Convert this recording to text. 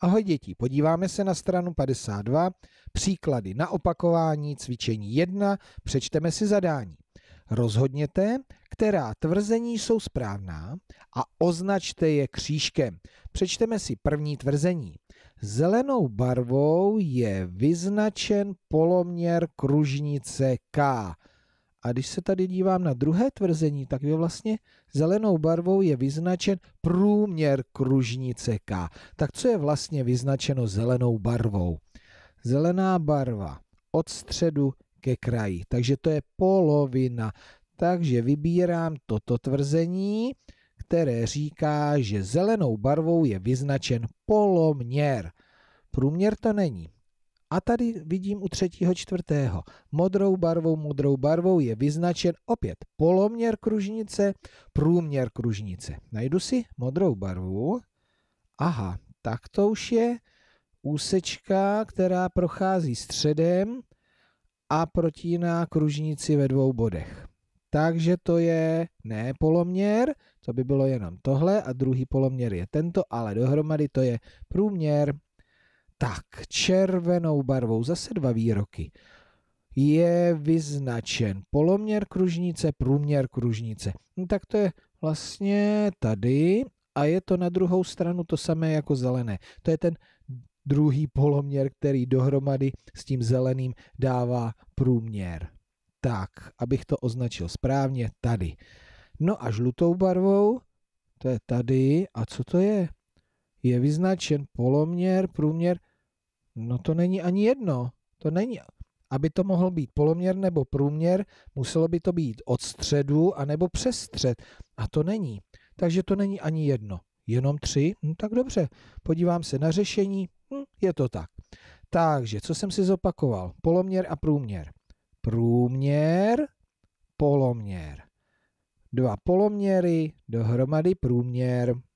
Ahoj děti, podíváme se na stranu 52, příklady na opakování cvičení 1, přečteme si zadání. Rozhodněte, která tvrzení jsou správná a označte je křížkem. Přečteme si první tvrzení. Zelenou barvou je vyznačen poloměr kružnice K. A když se tady dívám na druhé tvrzení, tak je vlastně zelenou barvou je vyznačen průměr kružnice K. Tak co je vlastně vyznačeno zelenou barvou? Zelená barva od středu ke kraji, takže to je polovina. Takže vybírám toto tvrzení, které říká, že zelenou barvou je vyznačen poloměr. Průměr to není. A tady vidím u třetího čtvrtého. Modrou barvou, modrou barvou je vyznačen opět poloměr kružnice, průměr kružnice. Najdu si modrou barvu. Aha, tak to už je úsečka, která prochází středem a protíná kružnici ve dvou bodech. Takže to je ne poloměr, to by bylo jenom tohle a druhý poloměr je tento, ale dohromady to je průměr tak, červenou barvou, zase dva výroky, je vyznačen poloměr kružnice, průměr kružnice. No tak to je vlastně tady a je to na druhou stranu to samé jako zelené. To je ten druhý poloměr, který dohromady s tím zeleným dává průměr. Tak, abych to označil správně, tady. No a žlutou barvou, to je tady, a co to je? Je vyznačen poloměr, průměr, No to není ani jedno. To není. Aby to mohl být poloměr nebo průměr, muselo by to být od středu a nebo přes střed. A to není. Takže to není ani jedno. Jenom tři? No tak dobře. Podívám se na řešení. Hm, je to tak. Takže, co jsem si zopakoval? Poloměr a průměr. Průměr, poloměr. Dva poloměry, dohromady průměr.